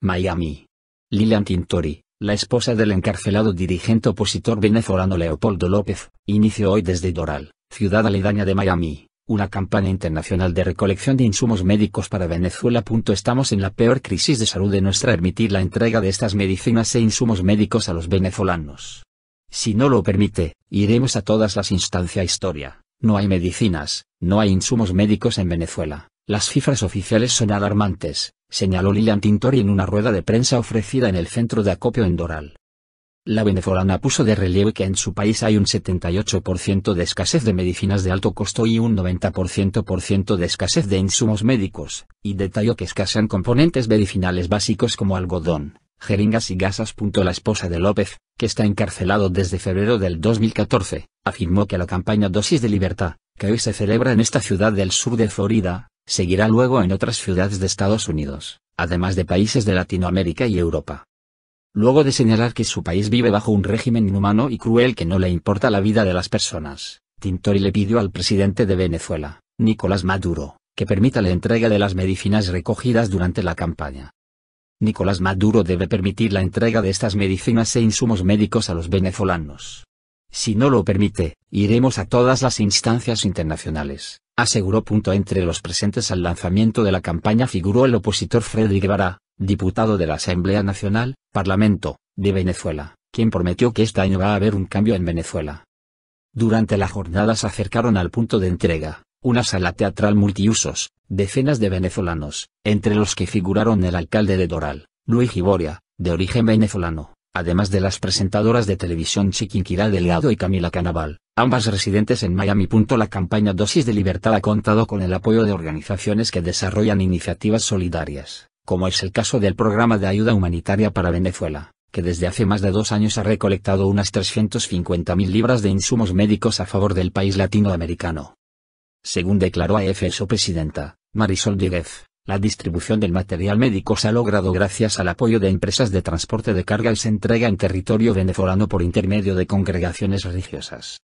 Miami. Lilian Tintori, la esposa del encarcelado dirigente opositor venezolano Leopoldo López, inició hoy desde Doral, ciudad aledaña de Miami, una campaña internacional de recolección de insumos médicos para Venezuela. Estamos en la peor crisis de salud de nuestra permitir la entrega de estas medicinas e insumos médicos a los venezolanos. Si no lo permite, iremos a todas las instancias historia. No hay medicinas, no hay insumos médicos en Venezuela. Las cifras oficiales son alarmantes, señaló Lilian Tintori en una rueda de prensa ofrecida en el centro de acopio en Doral. La venezolana puso de relieve que en su país hay un 78% de escasez de medicinas de alto costo y un 90% de escasez de insumos médicos, y detalló que escasean componentes medicinales básicos como algodón, jeringas y gasas. La esposa de López, que está encarcelado desde febrero del 2014, afirmó que la campaña Dosis de Libertad, que hoy se celebra en esta ciudad del sur de Florida, Seguirá luego en otras ciudades de Estados Unidos, además de países de Latinoamérica y Europa. Luego de señalar que su país vive bajo un régimen inhumano y cruel que no le importa la vida de las personas, Tintori le pidió al presidente de Venezuela, Nicolás Maduro, que permita la entrega de las medicinas recogidas durante la campaña. Nicolás Maduro debe permitir la entrega de estas medicinas e insumos médicos a los venezolanos. Si no lo permite, iremos a todas las instancias internacionales, aseguró. punto Entre los presentes al lanzamiento de la campaña figuró el opositor Frederick Vara, diputado de la Asamblea Nacional, Parlamento, de Venezuela, quien prometió que este año va a haber un cambio en Venezuela. Durante la jornada se acercaron al punto de entrega, una sala teatral multiusos, decenas de venezolanos, entre los que figuraron el alcalde de Doral, Luis Giboria, de origen venezolano, además de las presentadoras de televisión Chiquinquirá Delgado y Camila Canaval, ambas residentes en Miami. La campaña Dosis de Libertad ha contado con el apoyo de organizaciones que desarrollan iniciativas solidarias, como es el caso del Programa de Ayuda Humanitaria para Venezuela, que desde hace más de dos años ha recolectado unas 350.000 libras de insumos médicos a favor del país latinoamericano. Según declaró Efe su presidenta, Marisol Díguez, la distribución del material médico se ha logrado gracias al apoyo de empresas de transporte de carga y se entrega en territorio venezolano por intermedio de congregaciones religiosas,